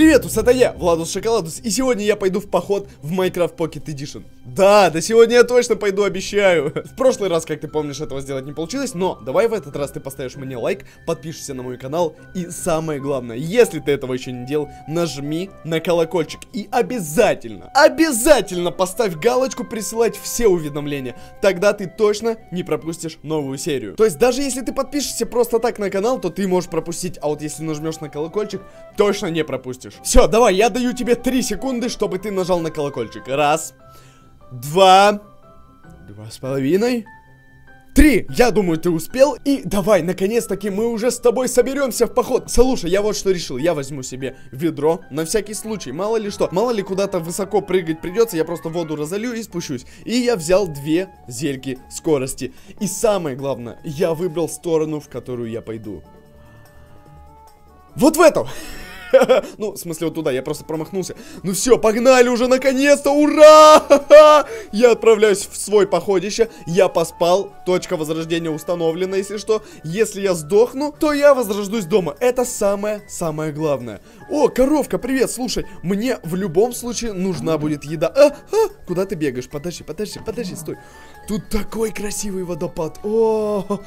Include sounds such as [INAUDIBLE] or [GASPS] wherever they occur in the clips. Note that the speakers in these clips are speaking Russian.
Привет, это я, Владус Шоколадус, и сегодня я пойду в поход в Minecraft Pocket Edition. Да, да сегодня я точно пойду, обещаю. [LAUGHS] В прошлый раз, как ты помнишь, этого сделать не получилось, но давай в этот раз ты поставишь мне лайк, подпишешься на мой канал, и самое главное, если ты этого еще не делал, нажми на колокольчик и обязательно, обязательно поставь галочку присылать все уведомления, тогда ты точно не пропустишь новую серию. То есть даже если ты подпишешься просто так на канал, то ты можешь пропустить, а вот если нажмешь на колокольчик, точно не пропустишь хочешь. Все, давай, я даю тебе 3 секунды, чтобы ты нажал на колокольчик. Раз, два, два с половиной, Три! Я думаю, ты успел. И давай, наконец-таки мы уже с тобой соберемся в поход. Слушай, я вот что решил. Я возьму себе ведро на всякий случай. Мало ли что. Мало ли куда-то высоко прыгать придется. Я просто воду разолью и спущусь. И я взял две зельки скорости. И самое главное, я выбрал сторону, в которую я пойду. Вот в эту! [LAUGHS] Ну, в смысле, вот туда, я просто промахнулся. Ну все, погнали уже, наконец-то, ура! [LAUGHS] Я отправляюсь в свой походище, я поспал, точка возрождения установлена, если что. Если я сдохну, то я возрождусь дома. Это самое-самое главное. О, коровка, привет, слушай, мне в любом случае нужна будет еда. А, а, куда ты бегаешь? Подожди, подожди, подожди, стой. Тут такой красивый водопад. О,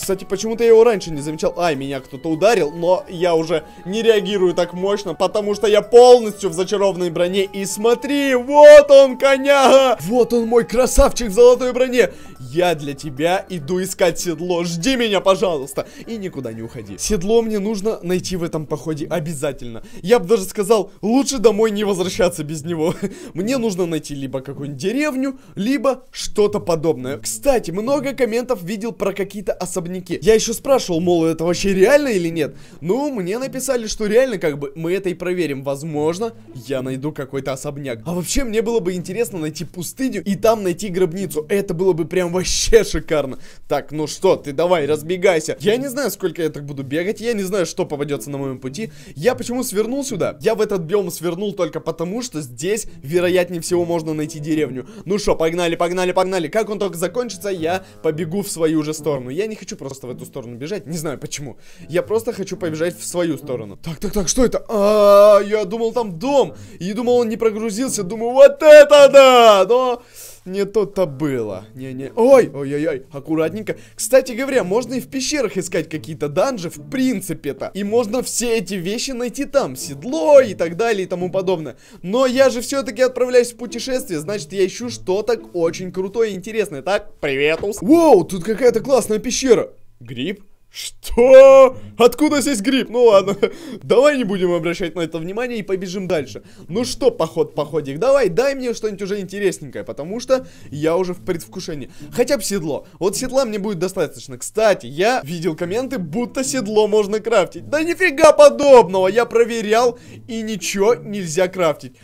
кстати, почему-то я его раньше не замечал. Ай, меня кто-то ударил, но я уже не реагирую так мощно, потому что я полностью в зачарованной броне. И смотри, вот он, коняга! Вот он, мой красавчик в золотой броне! Я для тебя иду искать седло. Жди меня, пожалуйста. И никуда не уходи. Седло мне нужно найти в этом походе обязательно. Я бы даже сказал, лучше домой не возвращаться без него. [LAUGHS] Мне нужно найти либо какую-нибудь деревню, либо что-то подобное. Кстати, много комментов видел про какие-то особенности клубники. Я еще спрашивал, мол, это вообще реально или нет? Ну, мне написали, что реально, как бы, мы это и проверим. Возможно, я найду какой-то особняк. А вообще, мне было бы интересно найти пустыню и там найти гробницу. Это было бы прям вообще шикарно. Так, ну что, ты давай, разбегайся. Я не знаю, сколько я так буду бегать, я не знаю, что попадется на моем пути. Я почему свернул сюда? Я в этот биом свернул только потому, что здесь, вероятнее всего, можно найти деревню. Ну что, погнали, погнали, погнали. Как он только закончится, я побегу в свою же сторону. Я не хочу хочу просто в эту сторону бежать, не знаю почему. Я просто хочу побежать в свою сторону. Так, так, так, что это? А, -а, -а я думал там дом, и думал он не прогрузился, думаю, вот это да, но... Не то-то было. Не-не. Ой, ой ой аккуратненько. Кстати говоря, можно и в пещерах искать какие-то данжи, в принципе-то. И можно все эти вещи найти там. Седло и так далее и тому подобное. Но я же все-таки отправляюсь в путешествие, значит я ищу что-то очень крутое и интересное. Так, привет, Ус. Воу, тут какая-то классная пещера. Гриб? Что? Откуда здесь гриб? Ну ладно, [LAUGHS] давай не будем обращать на это внимание и побежим дальше. Ну что, поход, походик, давай, дай мне что-нибудь уже интересненькое, потому что я уже в предвкушении. Хотя бы седло. Вот седла мне будет достаточно. Кстати, я видел комменты, будто седло можно крафтить. Да нифига подобного, я проверял и ничего нельзя крафтить.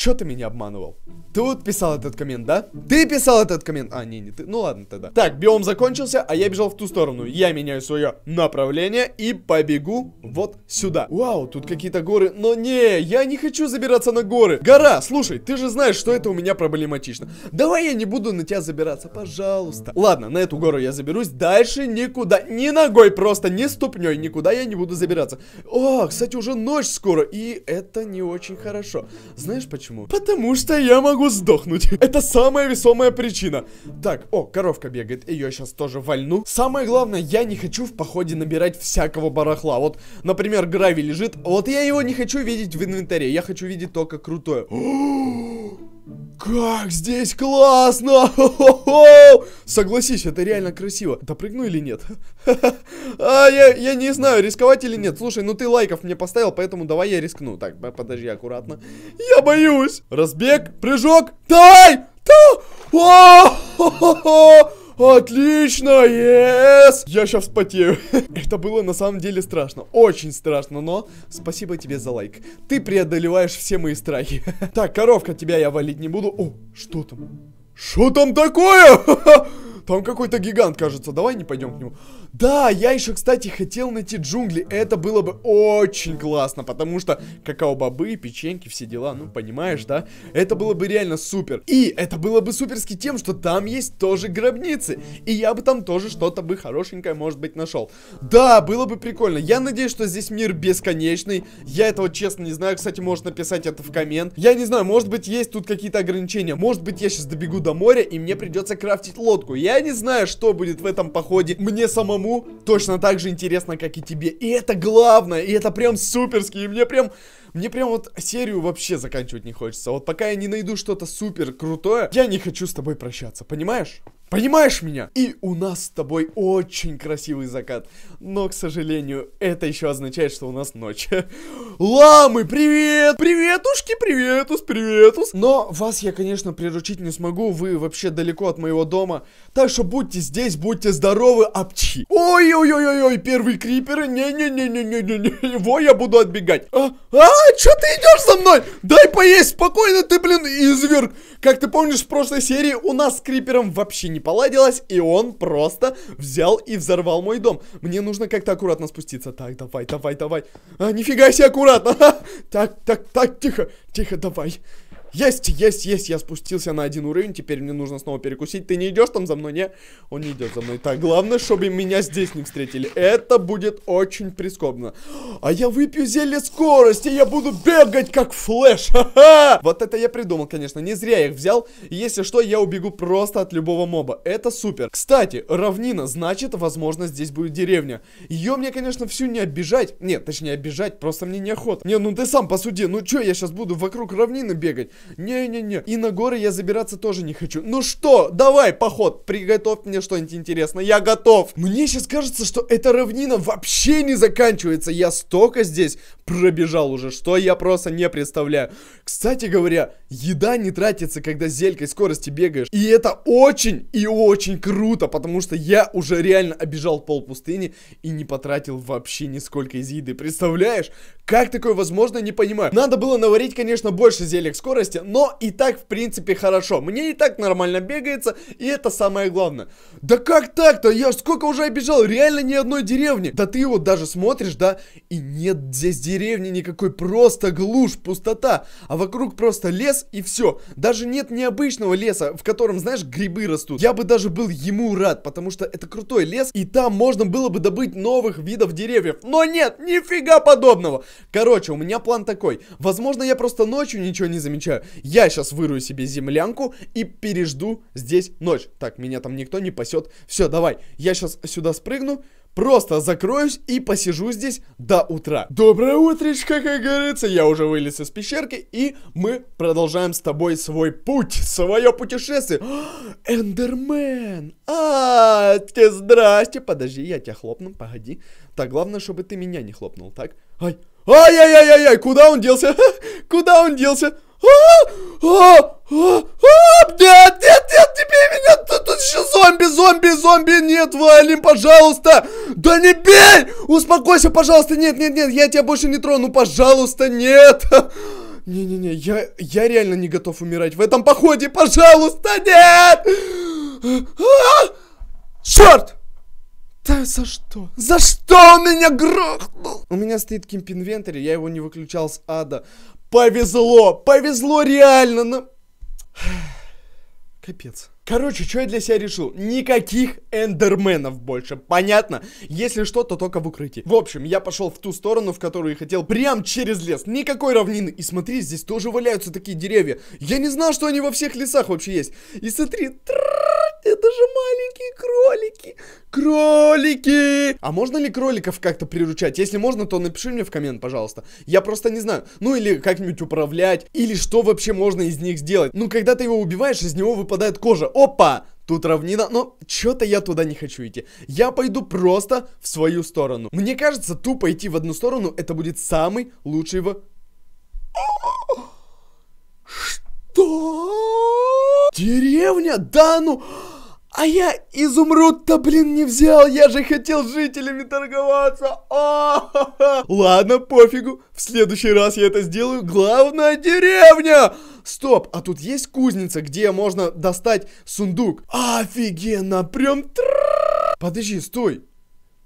Чё ты меня обманывал? Ты вот писал этот коммент, да? Ты писал этот коммент? А, не, не ты. Ну ладно тогда. Так, биом закончился, а я бежал в ту сторону. Я меняю свое направление и побегу вот сюда. Вау, тут какие-то горы. Но не, я не хочу забираться на горы. Гора, слушай, ты же знаешь, что это у меня проблематично. Давай я не буду на тебя забираться, пожалуйста. Ладно, на эту гору я заберусь. Дальше никуда. Ни ногой просто, ни ступней. Никуда я не буду забираться. О, кстати, уже ночь скоро. И это не очень хорошо. Знаешь почему? Почему? Потому что я могу сдохнуть. [LAUGHS] Это самая весомая причина. Так, о, коровка бегает. Ее сейчас тоже вальну. Самое главное, я не хочу в походе набирать всякого барахла. Вот, например, гравий лежит. Вот я его не хочу видеть в инвентаре. Я хочу видеть только крутое. [GASPS] Как здесь классно! Согласись, это реально красиво. Допрыгну или нет? [LAUGHS] а, я, я не знаю, рисковать или нет. Слушай, ну ты лайков мне поставил, поэтому давай я рискну. Так, подожди, аккуратно. Я боюсь! Разбег, прыжок, давай! Да! О! [LAUGHS] Отлично, yes! Я сейчас потею. [LAUGHS] Это было на самом деле страшно. Очень страшно, но спасибо тебе за лайк. Ты преодолеваешь все мои страхи. [LAUGHS] Так, коровка, тебя я валить не буду. О, что там? Что там такое? [LAUGHS] Там какой-то гигант, кажется. Давай не пойдем к нему. Да, я еще, кстати, хотел найти джунгли. Это было бы очень классно, потому что какао-бобы, печеньки, все дела, ну, понимаешь, да? Это было бы реально супер. И это было бы суперски тем, что там есть тоже гробницы. И я бы там тоже что-то бы хорошенькое, может быть, нашел. Да, было бы прикольно. Я надеюсь, что здесь мир бесконечный. Я этого, честно, не знаю. Кстати, можешь написать это в коммент. Я не знаю, может быть, есть тут какие-то ограничения. Может быть, я сейчас добегу до моря, и мне придется крафтить лодку. Я не знаю, что будет в этом походе. Мне самому точно так же интересно, как и тебе. И это главное, и это прям суперски. И мне прям... Мне прям вот серию вообще заканчивать не хочется. Вот пока я не найду что-то супер крутое, я не хочу с тобой прощаться, понимаешь? Понимаешь меня? И у нас с тобой очень красивый закат. Но, к сожалению, это еще означает, что у нас ночь. [LAUGHS] Ламы, привет! Приветушки, приветус, приветус! Но вас я, конечно, приручить не смогу, вы вообще далеко от моего дома. Так что будьте здесь, будьте здоровы, апчи. Ой-ой-ой-ой, первый криперы, не-не-не-не-не-не, его я буду отбегать. А, а, что ты идешь со мной? Дай поесть, спокойно ты, блин, изверг. Как ты помнишь, в прошлой серии у нас с крипером вообще не поладилось, и он просто взял и взорвал мой дом. Мне нужно как-то аккуратно спуститься. Так, давай, давай, давай. А, нифига себе, аккуратно. [LAUGHS] Так, так, так, тихо, тихо, давай. Есть, есть, есть, я спустился на один уровень, теперь мне нужно снова перекусить. Ты не идешь там за мной, не? Он не идет за мной. Так, главное, чтобы меня здесь не встретили. Это будет очень прискорбно. А я выпью зелье скорости, я буду бегать как флэш. [LAUGHS] Ха-ха! Вот это я придумал, конечно, не зря я их взял. Если что, я убегу просто от любого моба. Это супер. Кстати, равнина, значит, возможно, здесь будет деревня. Ее мне, конечно, всю не обижать. Нет, точнее, обижать, просто мне неохота. Не, ну ты сам посуди, ну что, я сейчас буду вокруг равнины бегать? Не-не-не, и на горы я забираться тоже не хочу. Ну что, давай, поход, приготовь мне что-нибудь интересное, я готов. Мне сейчас кажется, что эта равнина вообще не заканчивается. Я столько здесь пробежал уже, что я просто не представляю. Кстати говоря, еда не тратится, когда с зелькой скорости бегаешь. И это очень и очень круто, потому что я уже реально обижал пол пустыни и не потратил вообще нисколько из еды. Представляешь? Как такое возможно, не понимаю. Надо было наварить, конечно, больше зелий скорости, но и так, в принципе, хорошо. Мне и так нормально бегается, и это самое главное. Да как так-то? Я ж сколько уже обижал, реально ни одной деревни. Да ты вот даже смотришь, да, и нет здесь деревни никакой, просто глушь, пустота. А вокруг просто лес и все. Даже нет необычного леса, в котором, знаешь, грибы растут. Я бы даже был ему рад, потому что это крутой лес, и там можно было бы добыть новых видов деревьев. Но нет, нифига подобного. Короче, у меня план такой. Возможно, я просто ночью ничего не замечаю. Я сейчас вырую себе землянку и пережду здесь ночь. Так, меня там никто не пасет. Все, давай. Я сейчас сюда спрыгну, Просто закроюсь и посижу здесь до утра. Доброе утречко, как говорится. Я уже вылез из пещерки, и мы продолжаем с тобой свой путь, свое путешествие. [GASPS] Эндермен! А, те здрасте! Подожди, я тебя хлопну, погоди. Так, главное, чтобы ты меня не хлопнул, так? Ай! Ай-яй-яй-яй-яй! Куда он делся? [LAUGHS] Куда он делся? А, а, а, нет, нет, нет, тебе меня еще зомби, зомби, зомби, нет, валим, пожалуйста. Да не бей! Успокойся, пожалуйста, нет, нет, нет, я тебя больше не трону, пожалуйста, нет. [LAUGHS] Не-не-не, я, я реально не готов умирать в этом походе, пожалуйста, нет! [GASPS] Черт! Да за что? За что он меня грохнул? У меня стоит кимп инвентарь, я его не выключал с ада. Повезло, повезло реально, но... [SIGHS] Капец. Короче, что я для себя решил? Никаких эндерменов больше, понятно? Если что, то только в укрытии. В общем, я пошел в ту сторону, в которую я хотел, прям через лес. Никакой равнины. И смотри, здесь тоже валяются такие деревья. Я не знал, что они во всех лесах вообще есть. И смотри, это же маленькие кролики. Кролики! А можно ли кроликов как-то приручать? Если можно, то напиши мне в коммент, пожалуйста. Я просто не знаю. Ну или как-нибудь управлять. Или что вообще можно из них сделать. Ну, когда ты его убиваешь, из него выпадает кожа опа, тут равнина, но что-то я туда не хочу идти. Я пойду просто в свою сторону. Мне кажется, тупо идти в одну сторону, это будет самый лучший в... Что? Деревня? Да ну... А я изумруд-то, блин, не взял, я же хотел жителями торговаться. О, -ха -ха. Ладно, пофигу, в следующий раз я это сделаю. Главная деревня! Стоп, а тут есть кузница, где можно достать сундук? Офигенно, прям... Подожди, стой,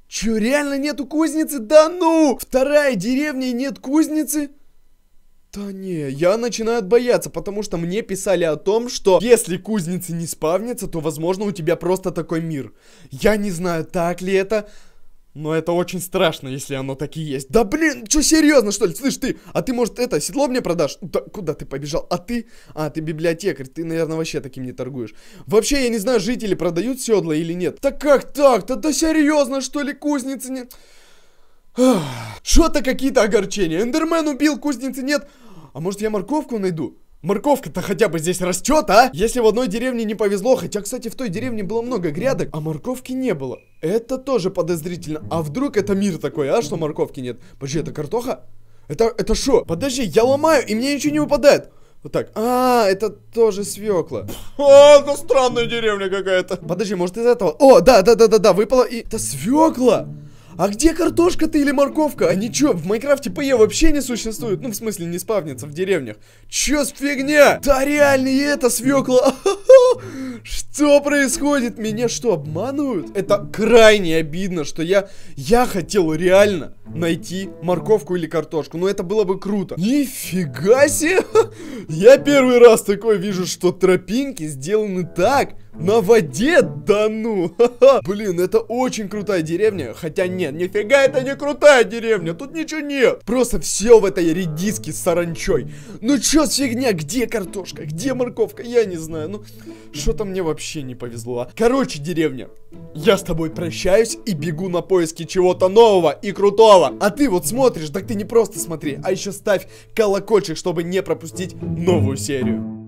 Че, реально нету кузницы? Да ну! Вторая деревня и нет кузницы? Да не, я начинаю бояться, потому что мне писали о том, что если кузницы не спавнится, то возможно у тебя просто такой мир. Я не знаю, так ли это, но это очень страшно, если оно так и есть. Да блин, что серьезно что ли? Слышь ты, а ты может это, седло мне продашь? Да куда ты побежал? А ты? А, ты библиотекарь, ты наверное вообще таким не торгуешь. Вообще я не знаю, жители продают седла или нет. Так как так-то? Да серьезно что ли кузницы не? Что-то какие-то огорчения. Эндермен убил, кузницы нет, а может я морковку найду? Морковка-то хотя бы здесь растет, а? Если в одной деревне не повезло, хотя, кстати, в той деревне было много грядок, а морковки не было. Это тоже подозрительно. А вдруг это мир такой, а, что морковки нет? Подожди, это картоха? Это, это шо? Подожди, я ломаю, и мне ничего не выпадает. Вот так. А, это тоже свекла. А, это странная деревня какая-то. Подожди, может из этого? О, да, да, да, да, да, выпало и... Это свекла! А где картошка-то или морковка? Они чё, в Майнкрафте ПЕ e вообще не существует? Ну, в смысле, не спавнится в деревнях. Чё с фигня? Да реально, и это свекла. [LAUGHS] Что происходит? Меня что, обманывают? Это крайне обидно, что я... Я хотел реально найти морковку или картошку. Но это было бы круто. Нифига себе! [LAUGHS] Я первый раз такой вижу, что тропинки сделаны так, на воде? Да ну! Блин, это очень крутая деревня. Хотя нет, нифига это не крутая деревня. Тут ничего нет. Просто все в этой редиске с саранчой. Ну чё с фигня? Где картошка? Где морковка? Я не знаю. Ну, что-то мне вообще не повезло. Короче, деревня. Я с тобой прощаюсь и бегу на поиски чего-то нового и крутого. А ты вот смотришь, так ты не просто смотри, а еще ставь колокольчик, чтобы не пропустить новую серию.